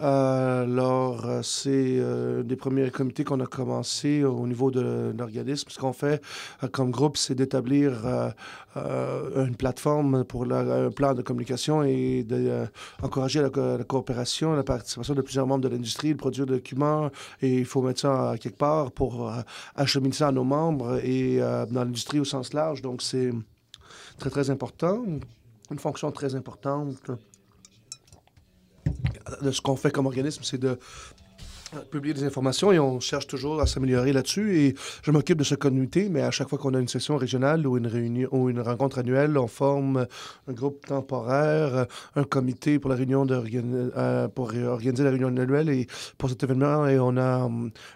Euh, alors, euh, c'est euh, des premiers comités qu'on a commencé au niveau de, l'organisme. Ce qu'on fait comme groupe, c'est d'établir une plateforme pour un plan de communication et d'encourager la, la, coopération, la participation de plusieurs membres de l'industrie, de produire des documents. Et il faut mettre ça quelque part pour acheminer ça à nos membres et dans l'industrie au sens large. Donc, c'est très, très important. Une fonction très importante de ce qu'on fait comme organisme, c'est de euh, publier des informations et on cherche toujours à s'améliorer là-dessus. Et je m'occupe de ce comité, mais à chaque fois qu'on a une session régionale ou une réunion ou une rencontre annuelle, on forme un groupe temporaire, euh, un comité pour la réunion euh, pour organiser la réunion annuelle et pour cet événement. Et on a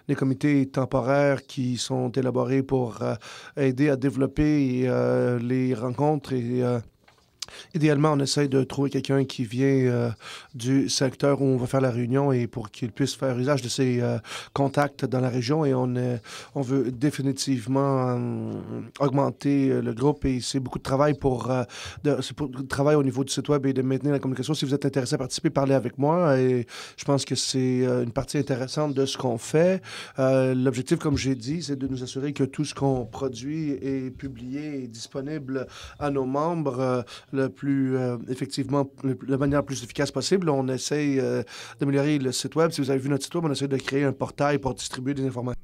des comités temporaires qui sont élaborés pour aider à développer les rencontres et Idéalement, on essaie de trouver quelqu'un qui vient euh, du secteur où on va faire la réunion et pour qu'il puisse faire usage de ses euh, contacts dans la région. Et on, est, on veut définitivement euh, augmenter le groupe et c'est beaucoup de travail pour, de, travail au niveau du site web et de maintenir la communication. Si vous êtes intéressé à participer, parlez avec moi et je pense que c'est une partie intéressante de ce qu'on fait. L'objectif, comme j'ai dit, c'est de nous assurer que tout ce qu'on produit est publié et disponible à nos membres le plus euh, effectivement, de manière plus efficace possible. On essaye euh, d'améliorer le site web. Si vous avez vu notre site web, on essaie de créer un portail pour distribuer des informations.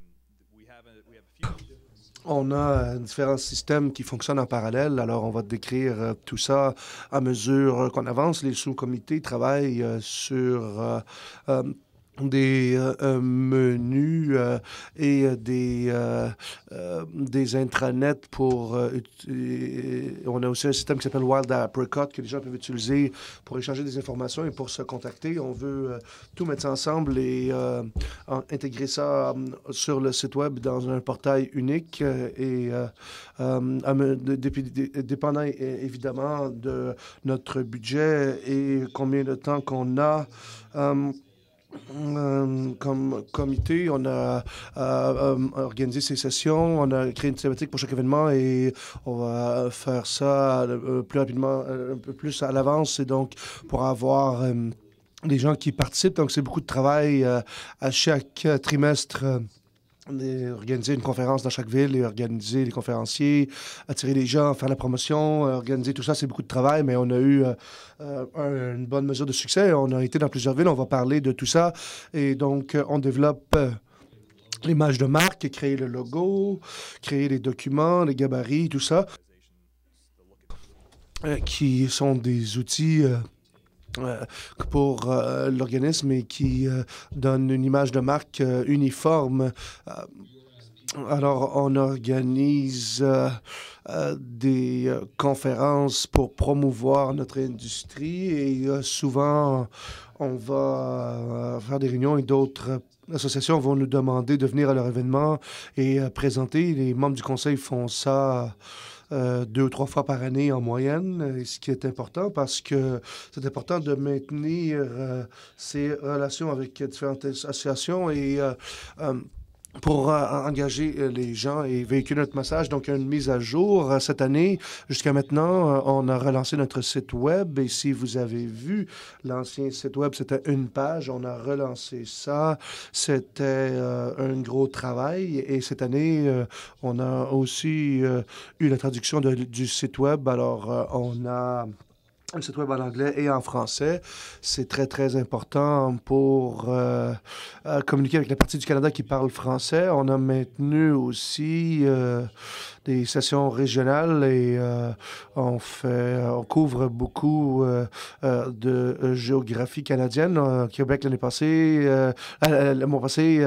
On a euh, différents systèmes qui fonctionnent en parallèle. Alors, on va décrire tout ça à mesure qu'on avance. Les sous-comités travaillent sur des euh, euh, menus euh, et des, des intranets pour... on a aussi un système qui s'appelle Wild Apricot que les gens peuvent utiliser pour échanger des informations et pour se contacter. On veut tout mettre ensemble et intégrer ça sur le site web dans un portail unique et dépendant évidemment de notre budget et combien de temps qu'on a. Euh, comme comité, on a euh, euh, organisé ces sessions, on a créé une thématique pour chaque événement et on va faire ça plus rapidement, un peu plus à l'avance et donc pour avoir des gens qui participent. Donc c'est beaucoup de travail à chaque trimestre organiser une conférence dans chaque ville et organiser les conférenciers, attirer les gens, faire la promotion, euh, organiser tout ça, c'est beaucoup de travail, mais on a eu euh, euh, une bonne mesure de succès. On a été dans plusieurs villes, on va parler de tout ça. Et donc, on développe l'image de marque, créer le logo, créer les documents, les gabarits, tout ça, qui sont des outils... Euh, pour euh, l'organisme et qui euh, donne une image de marque uniforme. Alors, on organise des conférences pour promouvoir notre industrie et souvent, on va faire des réunions et d'autres associations vont nous demander de venir à leur événement et présenter. Les membres du conseil font ça euh, deux ou trois fois par année en moyenne, euh, ce qui est important parce que c'est important de maintenir euh, ces relations avec différentes associations et pour euh, engager euh, les gens et véhiculer notre message. Donc, une mise à jour euh, cette année. Jusqu'à maintenant, on a relancé notre site Web. Et si vous avez vu, l'ancien site Web, c'était une page. On a relancé ça. C'était un gros travail. Et cette année, on a aussi eu la traduction du site Web. Alors, on a le site web en anglais et en français. C'est très, très important pour euh, euh, communiquer avec la partie du Canada qui parle français. On a maintenu aussi euh, des sessions régionales et euh, on fait, on couvre beaucoup euh, euh, de géographie canadienne. Québec l'année passée, le mois passé,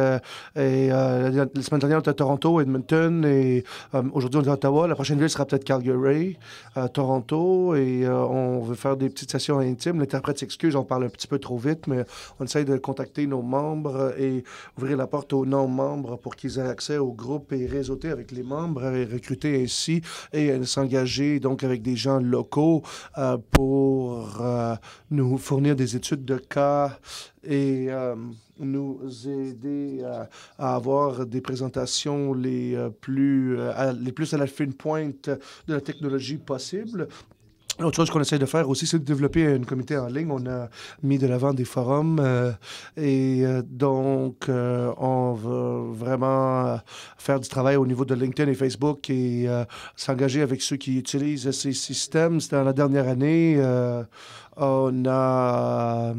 et la, semaine dernière on était à Toronto, Edmonton et aujourd'hui on est à Ottawa. La prochaine ville sera peut-être Calgary, Toronto et on veut faire des petites sessions intimes. L'interprète s'excuse, on parle un petit peu trop vite, mais on essaie de contacter nos membres et ouvrir la porte aux non-membres pour qu'ils aient accès au groupe et réseauter avec les membres et recruter ainsi et euh, s'engager donc avec des gens locaux euh, pour euh, nous fournir des études de cas et nous aider à, avoir des présentations les plus, les plus à la fine pointe de la technologie possible autre chose qu'on essaie de faire aussi, c'est de développer un comité en ligne. On a mis de l'avant des forums euh, et euh, donc euh, on veut vraiment faire du travail au niveau de LinkedIn et Facebook et s'engager avec ceux qui utilisent ces systèmes. dans la dernière année, on a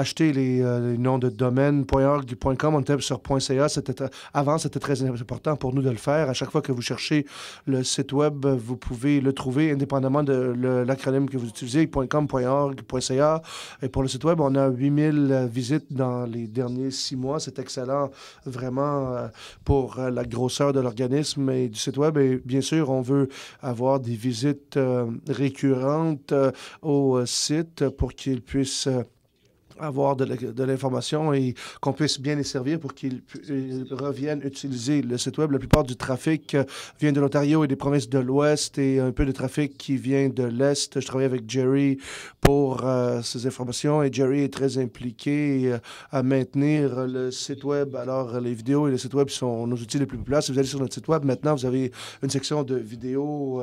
acheter euh, les, noms de domaine .org, .com, on était sur .ca. C'était, avant, c'était très important pour nous de le faire. À chaque fois que vous cherchez le site web, vous pouvez le trouver indépendamment de l'acronyme que vous utilisez, .com, .org, .ca. Et pour le site web, on a 8000 euh, visites dans les derniers six mois. C'est excellent, vraiment, euh, pour la grosseur de l'organisme et du site web. Et bien sûr, on veut avoir des visites récurrentes au site pour qu'il puisse avoir de l'information et qu'on puisse bien les servir pour qu'ils reviennent utiliser le site Web. La plupart du trafic euh, vient de l'Ontario et des provinces de l'Ouest et un peu de trafic qui vient de l'Est. Je travaille avec Jerry pour euh, ces informations et Jerry est très impliqué euh, à maintenir le site Web. Alors, les vidéos et le site Web sont nos outils les plus populaires. Si vous allez sur notre site Web, maintenant, vous avez une section de vidéos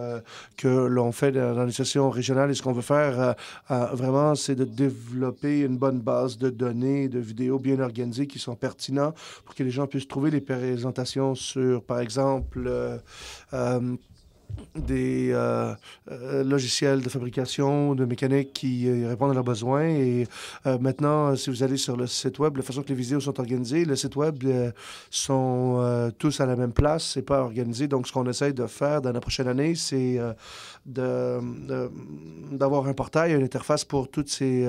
que l'on fait dans les sessions régionales et ce qu'on veut faire vraiment, c'est de développer une bonne de données, de vidéos bien organisées qui sont pertinentes pour que les gens puissent trouver les présentations sur, par exemple, euh, euh, des euh, euh, logiciels de fabrication, de mécanique qui euh, répondent à leurs besoins. Et maintenant, si vous allez sur le site web, la façon que les vidéos sont organisées, le site web sont tous à la même place, c'est pas organisé. Donc, ce qu'on essaie de faire dans la prochaine année, c'est d'avoir un portail, une interface pour toutes ces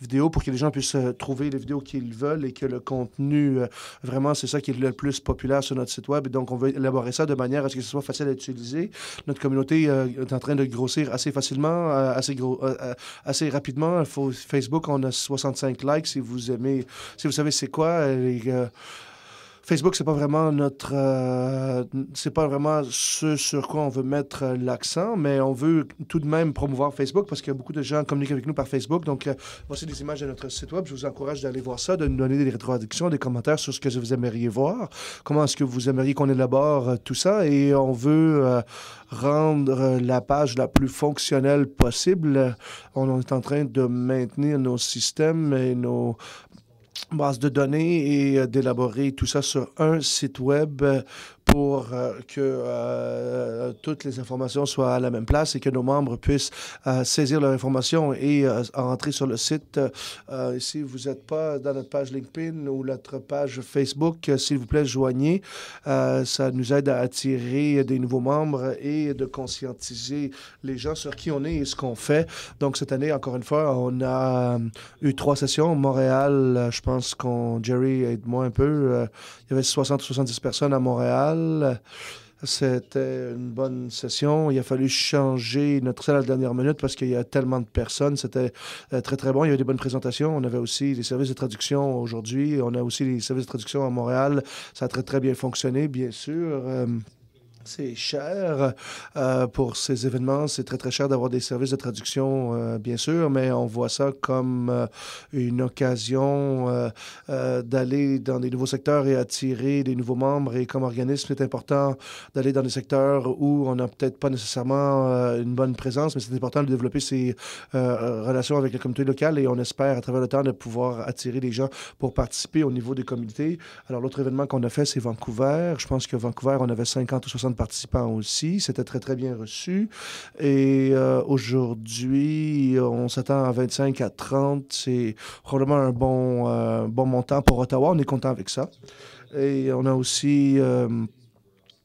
vidéos, pour que les gens puissent trouver les vidéos qu'ils veulent et que le contenu, vraiment, c'est ça qui est le plus populaire sur notre site web. Et donc, on veut élaborer ça de manière à ce que ce soit facile à utiliser notre communauté euh, est en train de grossir assez facilement, euh, assez, gros, euh, assez rapidement. Facebook, on a 65 likes si vous aimez, si vous savez c'est quoi. Facebook, c'est pas vraiment notre, euh, c'est pas vraiment ce sur quoi on veut mettre l'accent, mais on veut tout de même promouvoir Facebook parce qu'il y a beaucoup de gens qui communiquent avec nous par Facebook. Donc, euh, voici des images de notre site web. Je vous encourage d'aller voir ça, de nous donner des rétroactions, des commentaires sur ce que vous aimeriez voir, comment est-ce que vous aimeriez qu'on élabore euh, tout ça, et on veut rendre la page la plus fonctionnelle possible. On est en train de maintenir nos systèmes et nos base de données et euh, d'élaborer tout ça sur un site web euh, pour euh, que euh, toutes les informations soient à la même place et que nos membres puissent euh, saisir leurs informations et entrer sur le site. si vous n'êtes pas dans notre page LinkedIn ou notre page Facebook, s'il vous plaît, joignez. ça nous aide à attirer des nouveaux membres et de conscientiser les gens sur qui on est et ce qu'on fait. Donc, cette année, encore une fois, on a eu trois sessions. Montréal, je pense qu'on, Jerry, aide-moi un peu. il y avait 60 70 personnes à Montréal. C'était une bonne session. Il a fallu changer notre salle à la dernière minute parce qu'il y a tellement de personnes. C'était euh, très, très bon. Il y a eu des bonnes présentations. On avait aussi des services de traduction aujourd'hui. On a aussi les services de traduction à Montréal. Ça a très, très bien fonctionné, bien sûr. Euh, c'est cher euh, pour ces événements. C'est très, très cher d'avoir des services de traduction, euh, bien sûr, mais on voit ça comme euh, une occasion d'aller dans des nouveaux secteurs et attirer des nouveaux membres. Et comme organisme, c'est important d'aller dans des secteurs où on n'a peut-être pas nécessairement une bonne présence, mais c'est important de développer ces relations avec les communautés locales. et on espère à travers le temps de pouvoir attirer des gens pour participer au niveau des communautés. Alors, l'autre événement qu'on a fait, c'est Vancouver. Je pense que Vancouver, on avait 50 ou 60 participants aussi. C'était très, très bien reçu. Et euh, aujourd'hui, on s'attend à 25 à 30. C'est probablement un bon, euh, bon montant pour Ottawa. On est content avec ça. Et on a aussi... Euh,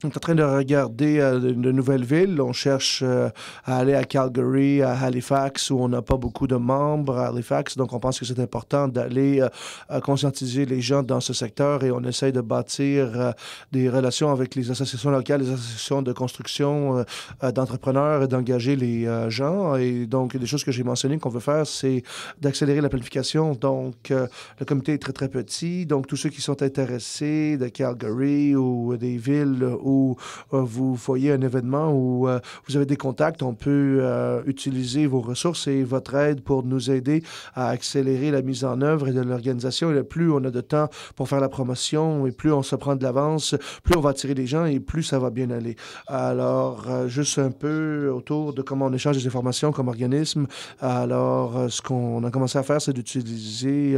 on est en train de regarder euh, de, nouvelles villes. On cherche euh, à aller à Calgary, à Halifax, où on n'a pas beaucoup de membres à Halifax. Donc, on pense que c'est important d'aller euh, conscientiser les gens dans ce secteur et on essaye de bâtir des relations avec les associations locales, les associations de construction, d'entrepreneurs et d'engager les gens. Et donc, des choses que j'ai mentionnées qu'on veut faire, c'est d'accélérer la planification. Donc, le comité est très, très petit. Donc, tous ceux qui sont intéressés de Calgary ou des villes ou euh, vous voyez un événement où euh, vous avez des contacts, on peut euh, utiliser vos ressources et votre aide pour nous aider à accélérer la mise en œuvre et de l'organisation. Et plus on a de temps pour faire la promotion et plus on se prend de l'avance, plus on va attirer des gens et plus ça va bien aller. Alors, juste un peu autour de comment on échange des informations comme organisme. Alors, ce qu'on a commencé à faire, c'est d'utiliser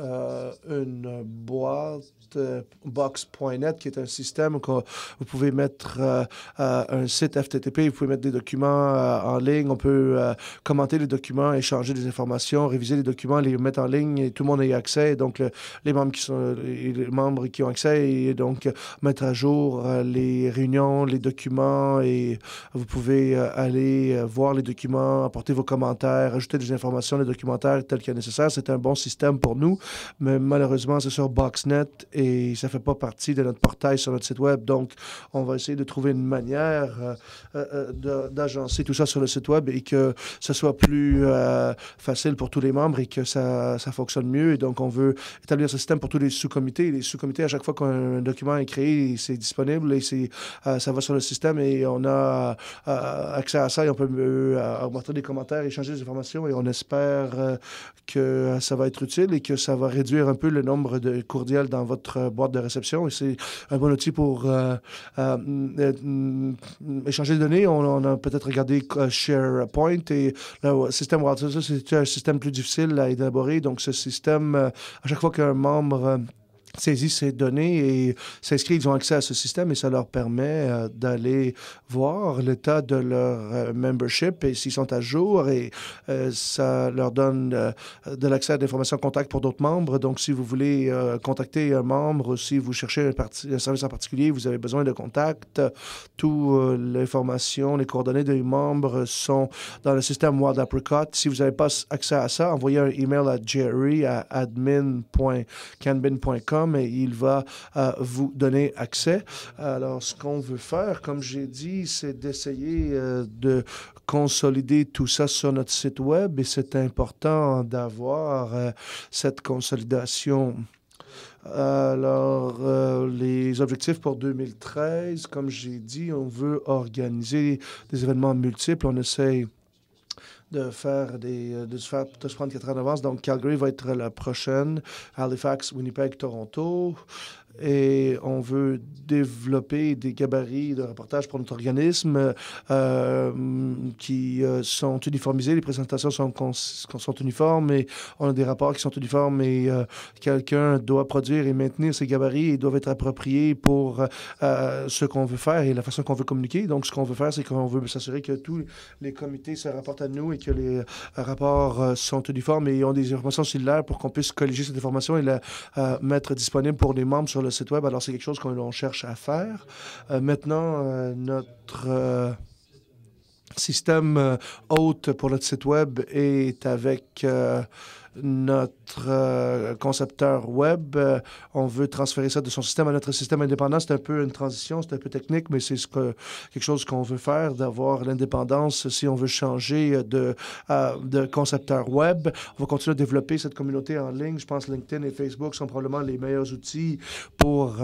euh, une boîte euh, box.net qui est un système où vous pouvez mettre euh, un site FTTP, vous pouvez mettre des documents en ligne, on peut commenter les documents, échanger des informations, réviser les documents, les mettre en ligne et tout le monde a accès. donc les membres qui sont les membres qui ont accès et donc mettre à jour les réunions, les documents et vous pouvez aller voir les documents, apporter vos commentaires, ajouter des informations, les documentaires tels qu'il est nécessaire. C'est un bon système pour nous mais malheureusement, c'est sur BoxNet et ça fait pas partie de notre portail sur notre site web. Donc, on va essayer de trouver une manière euh, euh, euh, d'agencer tout ça sur le site web et que ce soit plus facile pour tous les membres et que ça, ça fonctionne mieux. Et donc, on veut établir ce système pour tous les sous-comités. Les sous-comités, à chaque fois qu'un document est créé, c'est disponible et c'est, ça va sur le système et on a accès à ça et on peut augmenter des commentaires, échanger des informations et on espère que ça va être utile et que ça va réduire un peu le nombre de courriels dans votre euh, boîte de réception. Et c'est un bon outil pour euh, euh, mm, échanger des données. On, a peut-être regardé SharePoint et le système Ça, c'est un système plus difficile à élaborer. Donc, ce système, à chaque fois qu'un membre saisit ces données et s'inscrivent, ils ont accès à ce système et ça leur permet euh, d'aller voir l'état de leur euh, membership et s'ils sont à jour et euh, ça leur donne de l'accès à des informations contact pour d'autres membres. Donc, si vous voulez contacter un membre, ou si vous cherchez un, service en particulier, vous avez besoin de contact, toutes les informations, les coordonnées des membres sont dans le système Wild Apricot. Si vous n'avez pas accès à ça, envoyez un email à jerry à admin.canbin.com mais et il va euh, vous donner accès. Alors, ce qu'on veut faire, comme j'ai dit, c'est d'essayer euh, de consolider tout ça sur notre site web et c'est important d'avoir euh, cette consolidation. Alors, les objectifs pour 2013, comme j'ai dit, on veut organiser des événements multiples. On essaye de faire des euh, de se, faire, de se prendre quatre ans Donc Calgary va être la prochaine, Halifax, Winnipeg, Toronto, et on veut développer des gabarits de reportage pour notre organisme euh, qui euh, sont uniformisés. Les présentations sont, sont uniformes et on a des rapports qui sont uniformes et euh, quelqu'un doit produire et maintenir ces gabarits et doivent être appropriés pour ce qu'on veut faire et la façon qu'on veut communiquer. Donc, ce qu'on veut faire, c'est qu'on veut s'assurer que tous les comités se rapportent à nous et que les rapports sont uniformes et ont des informations similaires pour qu'on puisse colliger cette information et la mettre disponible pour les membres sur le site web. Alors, c'est quelque chose qu'on cherche à faire. Euh, maintenant, euh, notre euh, système hôte pour notre site web est avec notre euh, concepteur web. Euh, on veut transférer ça de son système à notre système indépendant. C'est un peu une transition, c'est un peu technique, mais c'est ce que, quelque chose qu'on veut faire, d'avoir l'indépendance si on veut changer de, euh, de concepteur web. On va continuer à développer cette communauté en ligne. Je pense LinkedIn et Facebook sont probablement les meilleurs outils pour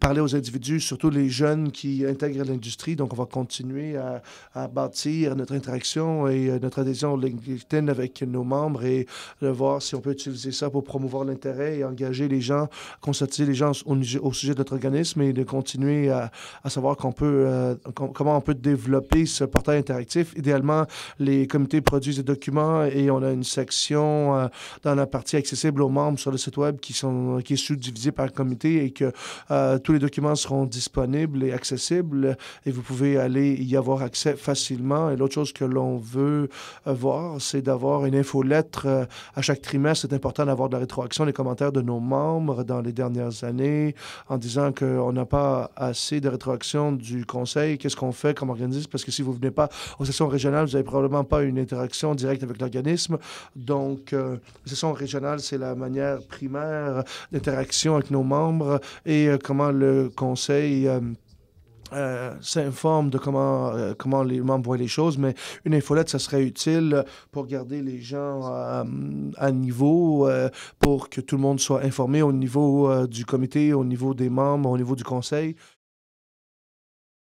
parler aux individus, surtout les jeunes qui intègrent l'industrie. Donc, on va continuer à, bâtir notre interaction et notre adhésion LinkedIn avec nos membres et de voir si on peut utiliser ça pour promouvoir l'intérêt et engager les gens, constater les gens au, sujet de notre organisme et de continuer à, savoir qu'on peut, euh, comment on peut développer ce portail interactif. Idéalement, les comités produisent des documents et on a une section euh, dans la partie accessible aux membres sur le site web qui, sont, qui est sous par comité et que euh, tous les documents seront disponibles et accessibles et vous pouvez aller y avoir accès facilement. Et l'autre chose que l'on veut voir, c'est d'avoir une infolettre à chaque trimestre, c'est important d'avoir de la rétroaction des commentaires de nos membres dans les dernières années en disant qu'on n'a pas assez de rétroaction du conseil. Qu'est-ce qu'on fait comme organisme? Parce que si vous ne venez pas aux sessions régionales, vous n'avez probablement pas une interaction directe avec l'organisme. Donc, euh, les sessions régionales, c'est la manière primaire d'interaction avec nos membres et euh, comment le conseil... Euh, une euh, s'informe de comment, euh, comment les membres voient les choses, mais une infolette, ça serait utile pour garder les gens euh, à niveau, pour que tout le monde soit informé au niveau du comité, au niveau des membres, au niveau du conseil.